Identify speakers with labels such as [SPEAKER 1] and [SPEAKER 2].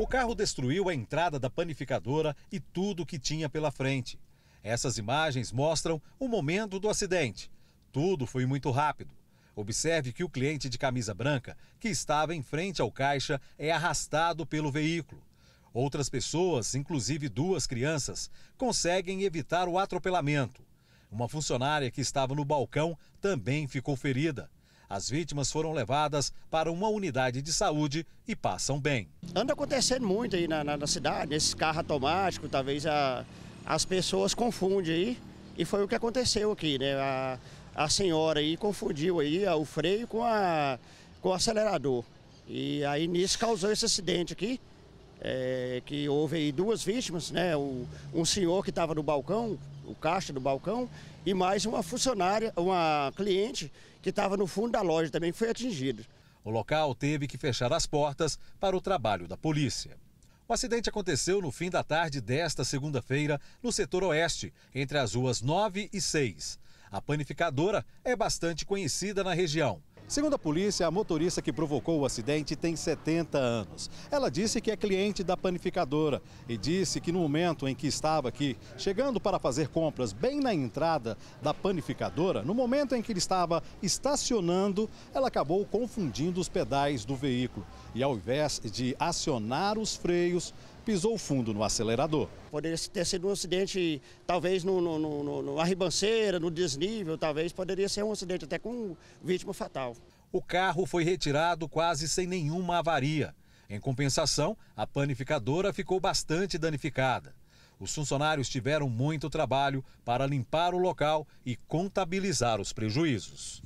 [SPEAKER 1] O carro destruiu a entrada da panificadora e tudo o que tinha pela frente. Essas imagens mostram o momento do acidente. Tudo foi muito rápido. Observe que o cliente de camisa branca, que estava em frente ao caixa, é arrastado pelo veículo. Outras pessoas, inclusive duas crianças, conseguem evitar o atropelamento. Uma funcionária que estava no balcão também ficou ferida.
[SPEAKER 2] As vítimas foram levadas para uma unidade de saúde e passam bem. Anda acontecendo
[SPEAKER 3] muito aí na, na, na cidade, esses carros automáticos, talvez a, as pessoas confundem aí. E foi o que aconteceu aqui, né? A, a senhora aí confundiu aí o freio com, a, com o acelerador. E aí nisso causou esse acidente aqui, é, que houve aí duas vítimas, né? O, um senhor que estava no balcão o caixa do balcão, e mais uma funcionária, uma cliente que estava no fundo
[SPEAKER 2] da loja também foi atingida. O local teve que fechar as portas para o trabalho da polícia.
[SPEAKER 1] O acidente aconteceu no fim da tarde desta segunda-feira, no setor oeste, entre as ruas 9 e 6. A panificadora é bastante conhecida na região. Segundo a polícia, a motorista que provocou o acidente tem 70 anos. Ela disse que é cliente da panificadora e disse que no momento em que estava aqui, chegando para fazer compras bem na entrada da panificadora, no momento em que ele estava estacionando, ela acabou confundindo os pedais do veículo e ao invés de acionar os freios, pisou fundo no acelerador.
[SPEAKER 3] Poderia ter sido um acidente, talvez no, no, no, no arribanceira, no desnível, talvez poderia ser um acidente até com vítima fatal.
[SPEAKER 2] O carro foi retirado quase sem nenhuma avaria. Em compensação,
[SPEAKER 1] a panificadora ficou bastante danificada. Os funcionários tiveram muito trabalho para limpar o local e contabilizar os prejuízos.